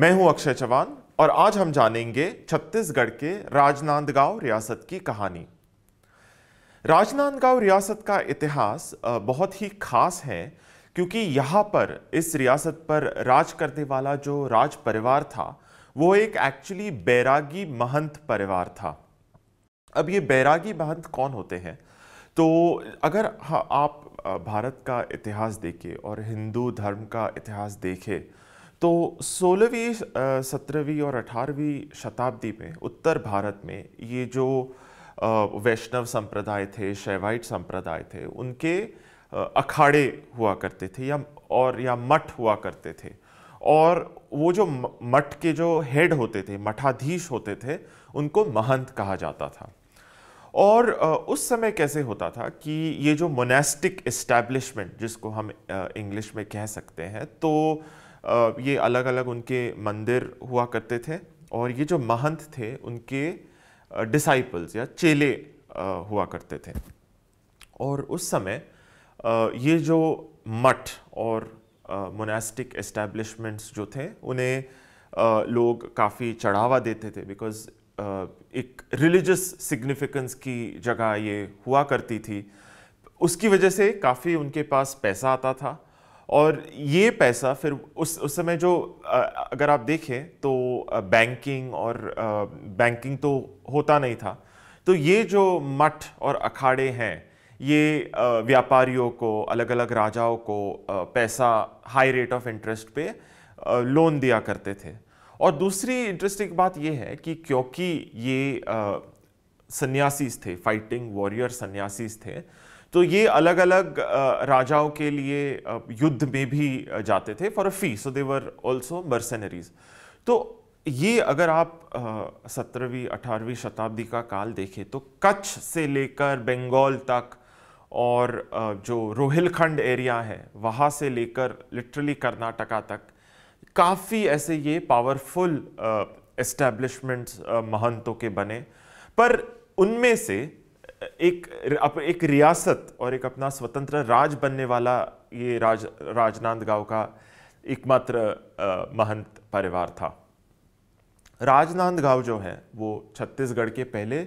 मैं हूं अक्षय चौहान और आज हम जानेंगे छत्तीसगढ़ के राजनांदगांव रियासत की कहानी राजनांदगांव रियासत का इतिहास बहुत ही खास है क्योंकि यहाँ पर इस रियासत पर राज करने वाला जो राज परिवार था वो एक एक्चुअली बैरागी महंत परिवार था अब ये बैरागी महंत कौन होते हैं तो अगर आप भारत का इतिहास देखें और हिंदू धर्म का इतिहास देखें तो सोलहवीं सत्रहवीं और अठारहवीं शताब्दी में उत्तर भारत में ये जो वैष्णव संप्रदाय थे शैवाइट संप्रदाय थे उनके अखाड़े हुआ करते थे या और या मठ हुआ करते थे और वो जो मठ के जो हेड होते थे मठाधीश होते थे उनको महंत कहा जाता था और उस समय कैसे होता था कि ये जो मोनेस्टिक इस्टेब्लिशमेंट जिसको हम इंग्लिश में कह सकते हैं तो ये अलग अलग उनके मंदिर हुआ करते थे और ये जो महंत थे उनके डिसाइपल्स या चेले हुआ करते थे और उस समय ये जो मठ और मोनास्टिक एस्टेब्लिशमेंट्स जो थे उन्हें लोग काफ़ी चढ़ावा देते थे बिकॉज एक रिलीजस सिग्निफिकेंस की जगह ये हुआ करती थी उसकी वजह से काफ़ी उनके पास पैसा आता था और ये पैसा फिर उस उस समय जो अगर आप देखें तो बैंकिंग और बैंकिंग तो होता नहीं था तो ये जो मठ और अखाड़े हैं ये व्यापारियों को अलग अलग राजाओं को पैसा हाई रेट ऑफ इंटरेस्ट पे लोन दिया करते थे और दूसरी इंटरेस्टिंग बात यह है कि क्योंकि ये सन्यासीज थे फाइटिंग वॉरियर सन्यासीज थे तो ये अलग अलग राजाओं के लिए युद्ध में भी जाते थे for a fee so they were also mercenaries तो ये अगर आप सत्रहवीं अठारहवीं शताब्दी का काल देखें तो कच्छ से लेकर बंगाल तक और जो रोहिलखंड एरिया है वहाँ से लेकर लिटरली कर्नाटका तक काफ़ी ऐसे ये पावरफुल एस्टेब्लिशमेंट्स महंतों के बने पर उनमें से एक अप, एक रियासत और एक अपना स्वतंत्र राज बनने वाला ये राज राजनांदगांव का एकमात्र महंत परिवार था राजनांदगांव जो है वो छत्तीसगढ़ के पहले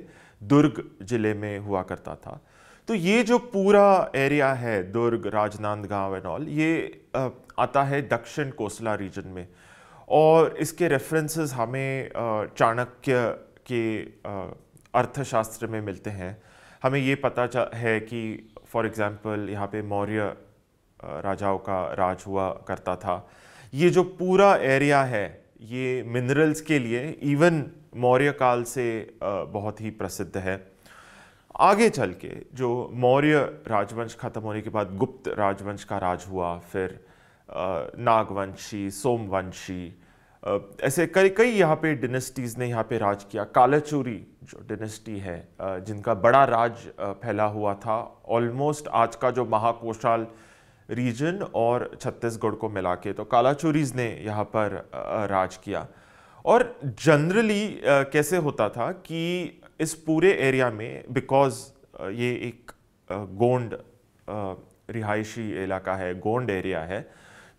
दुर्ग जिले में हुआ करता था तो ये जो पूरा एरिया है दुर्ग राजनांदगांव एंड ऑल ये आता है दक्षिण कोसला रीजन में और इसके रेफरेंसेस हमें चाणक्य के अर्थशास्त्र में मिलते हैं हमें ये पता है कि फॉर एग्ज़ाम्पल यहाँ पे मौर्य राजाओं का राज हुआ करता था ये जो पूरा एरिया है ये मिनरल्स के लिए इवन मौर्य काल से बहुत ही प्रसिद्ध है आगे चल के जो मौर्य राजवंश ख़त्म होने के बाद गुप्त राजवंश का राज हुआ फिर नागवंशी सोमवंशी ऐसे कई कई यहाँ पे डिनेस्टीज़ ने यहाँ पे राज किया कालाचूरी जो डिनेस्टी है जिनका बड़ा राज फैला हुआ था ऑलमोस्ट आज का जो महाकोशाल रीजन और छत्तीसगढ़ को मिला के तो कालाचूरीज ने यहाँ पर राज किया और जनरली कैसे होता था कि इस पूरे एरिया में बिकॉज ये एक गोंड रिहायशी इलाका है गोंड एरिया है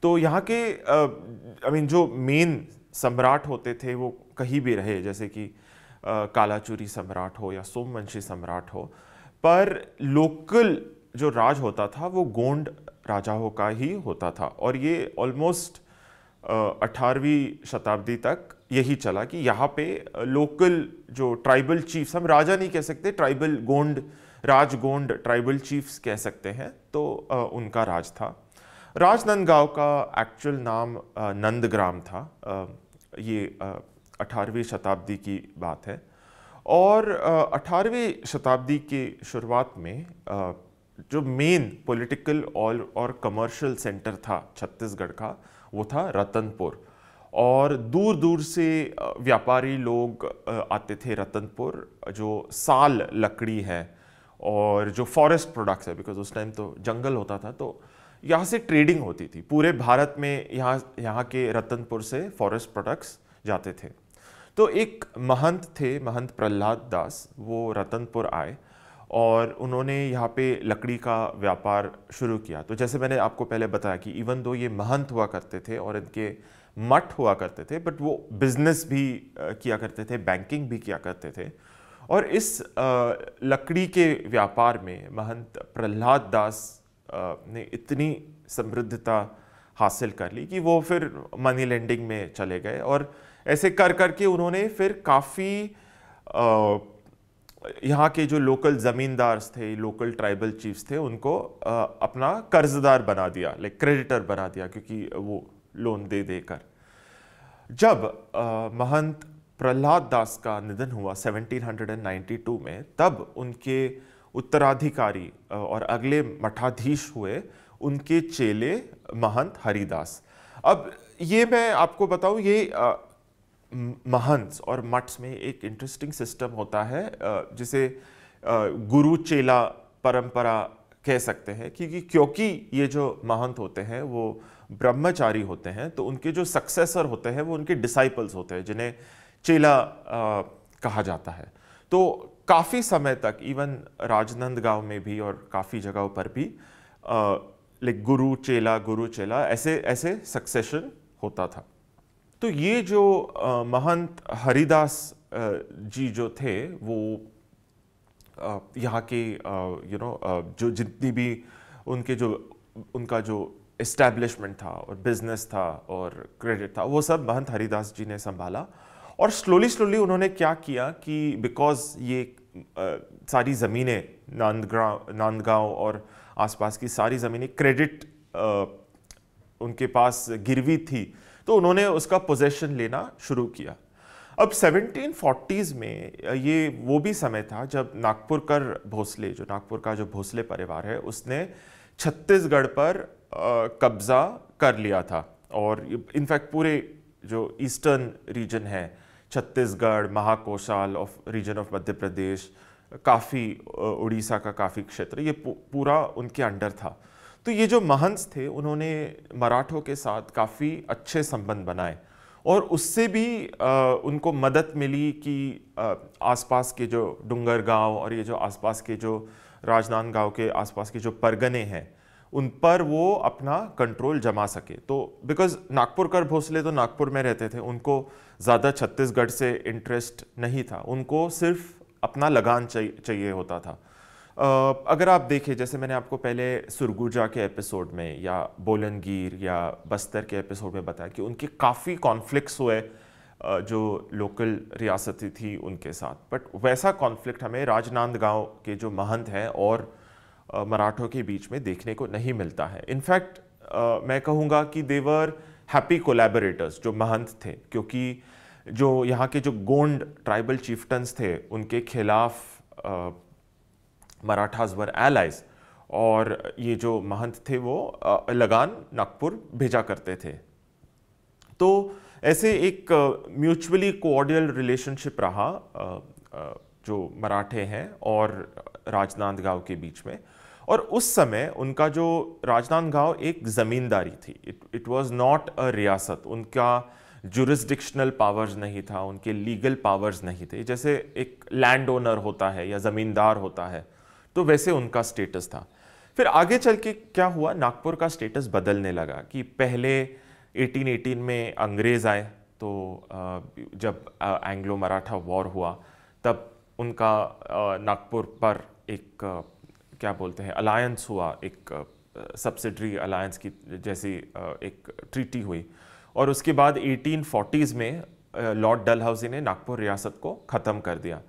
तो यहाँ के आई मीन जो मेन सम्राट होते थे वो कहीं भी रहे जैसे कि कालाचूरी सम्राट हो या सोमवंशी सम्राट हो पर लोकल जो राज होता था वो गोंड राजाओं का ही होता था और ये ऑलमोस्ट अठारहवीं शताब्दी तक यही चला कि यहाँ पे लोकल जो ट्राइबल चीफ्स हम राजा नहीं कह सकते ट्राइबल गोंड राज गोंड ट्राइबल चीफ्स कह सकते हैं तो उनका राज था राजनंदगांव का एक्चुअल नाम नंदग्राम था ये अठारहवीं शताब्दी की बात है और अठारहवीं शताब्दी की शुरुआत में जो मेन पॉलिटिकल और और कमर्शियल सेंटर था छत्तीसगढ़ का वो था रतनपुर और दूर दूर से व्यापारी लोग आते थे रतनपुर जो साल लकड़ी है और जो फॉरेस्ट प्रोडक्ट्स है बिकॉज उस टाइम तो जंगल होता था तो यहाँ से ट्रेडिंग होती थी पूरे भारत में यहाँ यहाँ के रतनपुर से फॉरेस्ट प्रोडक्ट्स जाते थे तो एक महंत थे महंत प्रहलाद दास वो रतनपुर आए और उन्होंने यहाँ पे लकड़ी का व्यापार शुरू किया तो जैसे मैंने आपको पहले बताया कि इवन दो ये महंत हुआ करते थे और इनके मठ हुआ करते थे बट वो बिजनेस भी किया करते थे बैंकिंग भी किया करते थे और इस लकड़ी के व्यापार में महंत प्रहलाद दास ने इतनी समृद्धता हासिल कर ली कि वो फिर मनी लेंडिंग में चले गए और ऐसे कर करके उन्होंने फिर काफ़ी यहाँ के जो लोकल ज़मींदार्स थे लोकल ट्राइबल चीफ्स थे उनको अपना कर्जदार बना दिया लाइक क्रेडिटर बना दिया क्योंकि वो लोन दे देकर जब महंत प्रहलाद दास का निधन हुआ 1792 में तब उनके उत्तराधिकारी और अगले मठाधीश हुए उनके चेले महंत हरिदास अब ये मैं आपको बताऊं ये महंत और मठ्स में एक इंटरेस्टिंग सिस्टम होता है जिसे गुरु चेला परंपरा कह सकते हैं क्योंकि क्योंकि ये जो महंत होते हैं वो ब्रह्मचारी होते हैं तो उनके जो सक्सेसर होते हैं वो उनके डिसाइपल्स होते हैं जिन्हें चेला आ, कहा जाता है तो काफ़ी समय तक इवन राजनंदगांव में भी और काफ़ी जगहों पर भी लाइक गुरु चेला गुरु चेला ऐसे ऐसे सक्सेशन होता था तो ये जो आ, महंत हरिदास जी जो थे वो यहाँ के यू नो जो जितनी भी उनके जो उनका जो इस्टेब्लिशमेंट था और बिजनेस था और क्रेडिट था वो सब महंत हरिदास जी ने संभाला और स्लोली स्लोली उन्होंने क्या किया कि बिकॉज ये सारी ज़मीनें नांदगा नांदगांव और आसपास की सारी ज़मीनें क्रेडिट उनके पास गिरवी थी तो उन्होंने उसका पोजेशन लेना शुरू किया अब 1740s में ये वो भी समय था जब नागपुर कर भोसले जो नागपुर का जो भोसले परिवार है उसने छत्तीसगढ़ पर कब्ज़ा कर लिया था और इनफैक्ट पूरे जो ईस्टर्न रीजन है Chhattisgarh Mahakoshal of region of Madhya Pradesh काफ़ी उड़ीसा का काफ़ी क्षेत्र ये पूरा उनके अंडर था तो ये जो महंस थे उन्होंने मराठों के साथ काफ़ी अच्छे संबंध बनाए और उससे भी आ, उनको मदद मिली कि आसपास के जो डूंगर गांव और ये जो आसपास के जो राजनांदगांव के आसपास के जो परगने हैं उन पर वो अपना कंट्रोल जमा सके तो बिकॉज नागपुर कर भोसले तो नागपुर में रहते थे उनको ज़्यादा छत्तीसगढ़ से इंटरेस्ट नहीं था उनको सिर्फ अपना लगान चाहिए होता था अगर आप देखें जैसे मैंने आपको पहले सुरगुजा के एपिसोड में या बोलनगीर या बस्तर के एपिसोड में बताया कि उनके काफ़ी कॉन्फ्लिक्ट्स हुए जो लोकल रियासती थी उनके साथ बट वैसा कॉन्फ्लिक्ट हमें राजनांदगांव के जो महंत हैं और मराठों के बीच में देखने को नहीं मिलता है इनफैक्ट मैं कहूँगा कि देवर हैप्पी कोलेबोरेटर्स जो महंत थे क्योंकि जो यहाँ के जो गोंड ट्राइबल चीफ्टन्स थे उनके खिलाफ मराठाज वर एलाइज और ये जो महंत थे वो लगान नागपुर भेजा करते थे तो ऐसे एक म्यूचुअली कोऑर्डियल रिलेशनशिप रहा जो मराठे हैं और राजनांदगांव के बीच में और उस समय उनका जो राजनांदगांव एक ज़मींदारी थी it it was not a रियासत उनका जुरिस्डिक्शनल पावर्स नहीं था उनके लीगल पावर्स नहीं थे जैसे एक लैंड ओनर होता है या ज़मींदार होता है तो वैसे उनका स्टेटस था फिर आगे चल के क्या हुआ नागपुर का स्टेटस बदलने लगा कि पहले 1818 में अंग्रेज़ आए तो जब एंग्लो मराठा वॉर हुआ तब उनका नागपुर पर एक क्या बोलते हैं अलायंस हुआ एक सब्सिडरी अलायंस की जैसी एक ट्रीटी हुई और उसके बाद एटीन में लॉर्ड डलहाउसी ने नागपुर रियासत को ख़त्म कर दिया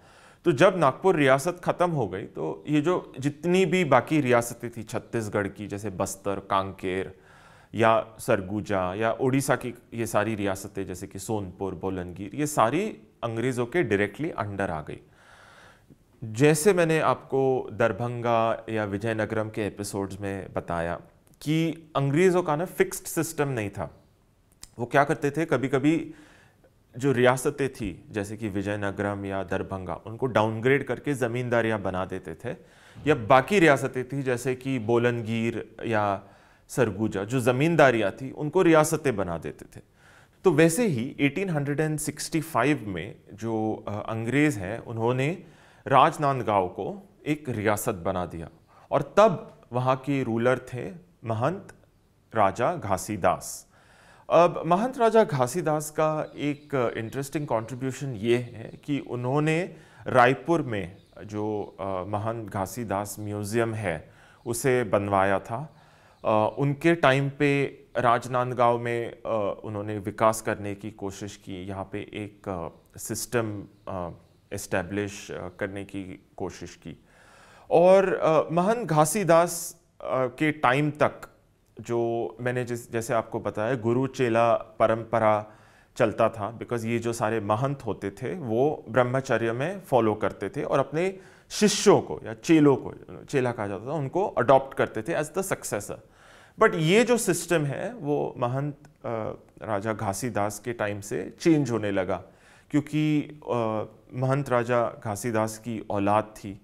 तो जब नागपुर रियासत ख़त्म हो गई तो ये जो जितनी भी बाकी रियासतें थी छत्तीसगढ़ की जैसे बस्तर कांकेर या सरगुजा या उड़ीसा की ये सारी रियासतें जैसे कि सोनपुर बोलंगीर ये सारी अंग्रेज़ों के डायरेक्टली अंडर आ गई जैसे मैंने आपको दरभंगा या विजयनगरम के एपिसोड्स में बताया कि अंग्रेज़ों का ना फिक्स्ड सिस्टम नहीं था वो क्या करते थे कभी कभी जो रियासतें थी जैसे कि विजयनगरम या दरभंगा उनको डाउनग्रेड करके ज़मींदारियाँ बना देते थे या बाकी रियासतें थी जैसे कि बोलनगीर या सरगुजा जो ज़मींदारियाँ थी उनको रियासतें बना देते थे तो वैसे ही 1865 में जो अंग्रेज़ हैं उन्होंने राजनांदगांव को एक रियासत बना दिया और तब वहाँ के रूलर थे महंत राजा घासीदास अब महंत राजा घासीदास का एक इंटरेस्टिंग कंट्रीब्यूशन ये है कि उन्होंने रायपुर में जो महंत घासीदास म्यूज़ियम है उसे बनवाया था उनके टाइम पे राजनांदगांव में उन्होंने विकास करने की कोशिश की यहाँ पे एक सिस्टम इस्टेब्लिश uh, करने की कोशिश की और uh, महंत घासीदास uh, के टाइम तक जो मैंने जिस जैसे आपको बताया गुरु चेला परंपरा चलता था बिकॉज ये जो सारे महंत होते थे वो ब्रह्मचर्य में फॉलो करते थे और अपने शिष्यों को या चेलों को चेला कहा जाता था उनको अडॉप्ट करते थे एज द सक्सेसर बट ये जो सिस्टम है वो महंत राजा घासीदास के टाइम से चेंज होने लगा क्योंकि महंत राजा घासीदास की औलाद थी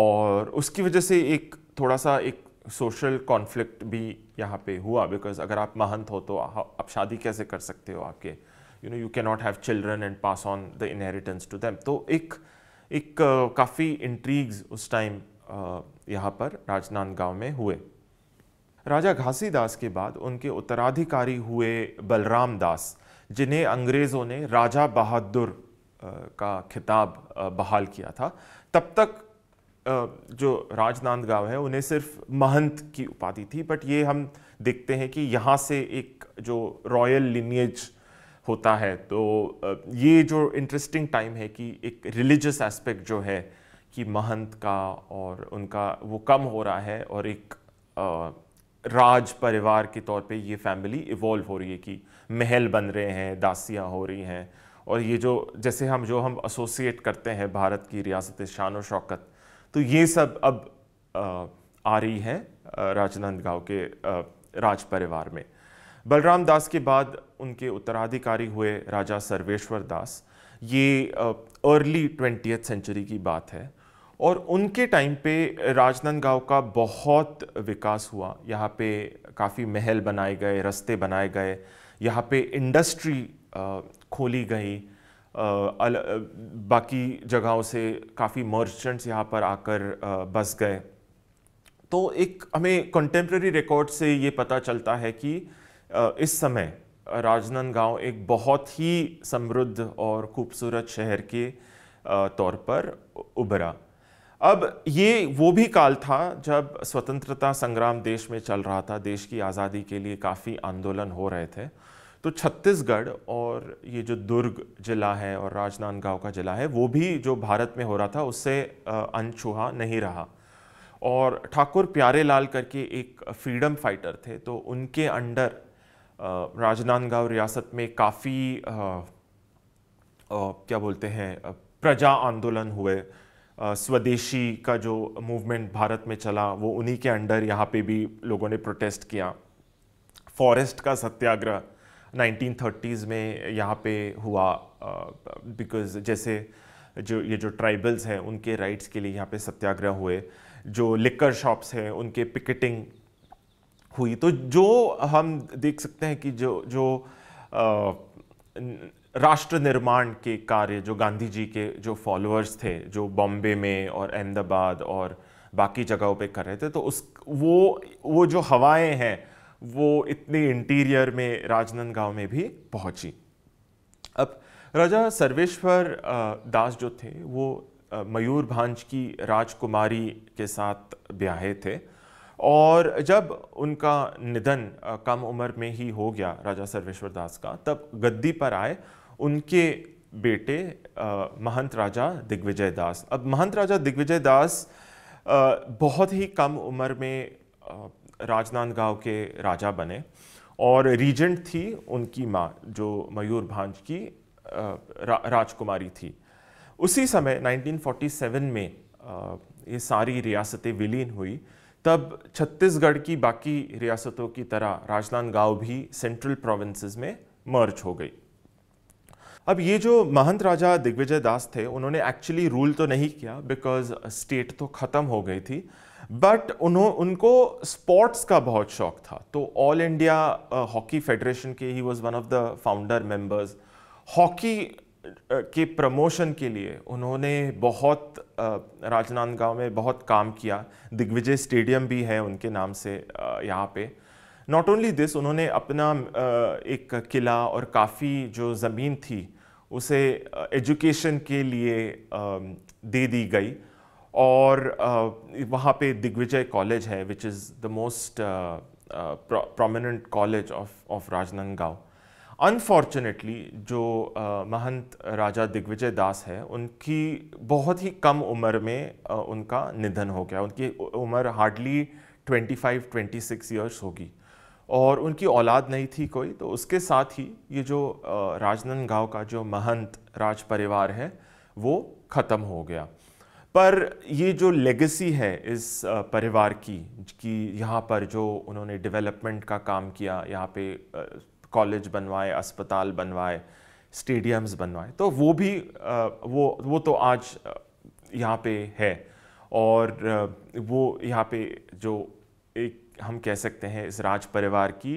और उसकी वजह से एक थोड़ा सा एक सोशल कॉन्फ्लिक्ट भी यहाँ पे हुआ बिकॉज अगर आप महंत हो तो आप शादी कैसे कर सकते हो आपके you know you can not have children and pass on the inheritance to them तो एक एक काफ़ी इंट्रीग्स उस टाइम यहाँ पर राजनांदगांव में हुए राजा घासीदास के बाद उनके उत्तराधिकारी हुए बलराम दास जिन्हें अंग्रेज़ों ने राजा बहादुर का खिताब बहाल किया था तब तक जो राजनांदगांव है उन्हें सिर्फ महंत की उपाधि थी बट ये हम देखते हैं कि यहाँ से एक जो रॉयल लिनिएज होता है तो ये जो इंटरेस्टिंग टाइम है कि एक रिलीजियस एस्पेक्ट जो है कि महंत का और उनका वो कम हो रहा है और एक राज परिवार के तौर पे ये फैमिली इवॉल्व हो रही है कि महल बन रहे हैं दासियाँ हो रही हैं और ये जो जैसे हम जो हम एसोसिएट करते हैं भारत की रियासत शान शौकत तो ये सब अब आ, आ रही हैं राजनांदगांव के आ, राज परिवार में बलराम दास के बाद उनके उत्तराधिकारी हुए राजा सर्वेश्वर दास ये अर्ली ट्वेंटियथ सेंचुरी की बात है और उनके टाइम पे राजनांदगांव का बहुत विकास हुआ यहाँ पे काफ़ी महल बनाए गए रास्ते बनाए गए यहाँ पे इंडस्ट्री खोली गई बाकी जगहों से काफ़ी मर्चेंट्स यहाँ पर आकर बस गए तो एक हमें कंटेम्प्रेरी रिकॉर्ड से ये पता चलता है कि इस समय राजनांदगांव एक बहुत ही समृद्ध और खूबसूरत शहर के तौर पर उभरा अब ये वो भी काल था जब स्वतंत्रता संग्राम देश में चल रहा था देश की आज़ादी के लिए काफ़ी आंदोलन हो रहे थे तो छत्तीसगढ़ और ये जो दुर्ग जिला है और राजनांदगांव का जिला है वो भी जो भारत में हो रहा था उससे अनछुहा नहीं रहा और ठाकुर प्यारे लाल करके एक फ्रीडम फाइटर थे तो उनके अंडर राजनांदगांव रियासत में काफ़ी क्या बोलते हैं प्रजा आंदोलन हुए स्वदेशी का जो मूवमेंट भारत में चला वो उन्हीं के अंडर यहाँ पे भी लोगों ने प्रोटेस्ट किया फॉरेस्ट का सत्याग्रह 1930s में यहाँ पे हुआ बिकॉज जैसे जो ये जो ट्राइबल्स हैं उनके राइट्स के लिए यहाँ पे सत्याग्रह हुए जो लिकर शॉप्स हैं उनके पिकेटिंग हुई तो जो हम देख सकते हैं कि जो जो राष्ट्र निर्माण के कार्य जो गांधी जी के जो फॉलोअर्स थे जो बॉम्बे में और अहमदाबाद और बाकी जगहों पे कर रहे थे तो उस वो वो जो हवाएं हैं वो इतनी इंटीरियर में राजनांदगांव में भी पहुंची अब राजा सर्वेश्वर दास जो थे वो मयूर भांज की राजकुमारी के साथ ब्याहे थे और जब उनका निधन कम उम्र में ही हो गया राजा सर्वेश्वर दास का तब गद्दी पर आए उनके बेटे महंत राजा दिग्विजय दास अब महंत राजा दिग्विजय दास बहुत ही कम उम्र में राजनांदगांव के राजा बने और रीजेंट थी उनकी माँ जो मयूर भांज की रा, राजकुमारी थी उसी समय 1947 में ये सारी रियासतें विलीन हुई तब छत्तीसगढ़ की बाकी रियासतों की तरह राजनांदगांव भी सेंट्रल प्रोविंसेस में मर्ज हो गई अब ये जो महंत राजा दिग्विजय दास थे उन्होंने एक्चुअली रूल तो नहीं किया बिकॉज स्टेट तो ख़त्म हो गई थी बट उन्हों उनको स्पोर्ट्स का बहुत शौक था तो ऑल इंडिया हॉकी फेडरेशन के he was one of the founder members hockey के प्रमोशन के लिए उन्होंने बहुत राजनांदगांव में बहुत काम किया दिग्विजय स्टेडियम भी है उनके नाम से यहाँ पे नॉट ओनली दिस उन्होंने अपना एक किला और काफ़ी जो ज़मीन थी उसे एजुकेशन के लिए दे दी गई और वहाँ पे दिग्विजय कॉलेज है which is the most prominent college of of Rajnandgaon unfortunately जो महंत राजा दिग्विजय दास है उनकी बहुत ही कम उम्र में उनका निधन हो गया उनकी उम्र हार्डली 25 26 इयर्स होगी और उनकी औलाद नहीं थी कोई तो उसके साथ ही ये जो राजनांदगांव का जो महंत राज परिवार है वो ख़त्म हो गया पर ये जो लेगेसी है इस परिवार की कि यहाँ पर जो उन्होंने डेवलपमेंट का काम किया यहाँ पे कॉलेज बनवाए अस्पताल बनवाए स्टेडियम्स बनवाए तो वो भी वो वो तो आज यहाँ पे है और वो यहाँ पे जो एक हम कह सकते हैं इस राज परिवार की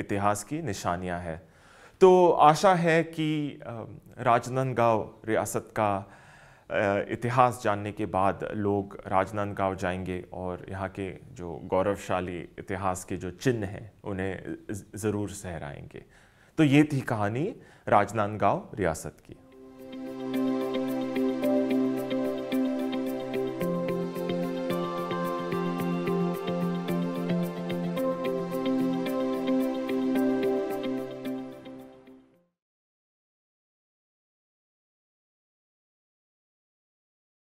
इतिहास की निशानियाँ हैं तो आशा है कि राजनंदगांव रियासत का इतिहास जानने के बाद लोग राजनांदगांव जाएंगे और यहाँ के जो गौरवशाली इतिहास के जो चिन्ह हैं उन्हें ज़रूर सहराएंगे तो ये थी कहानी राजनांदगांव रियासत की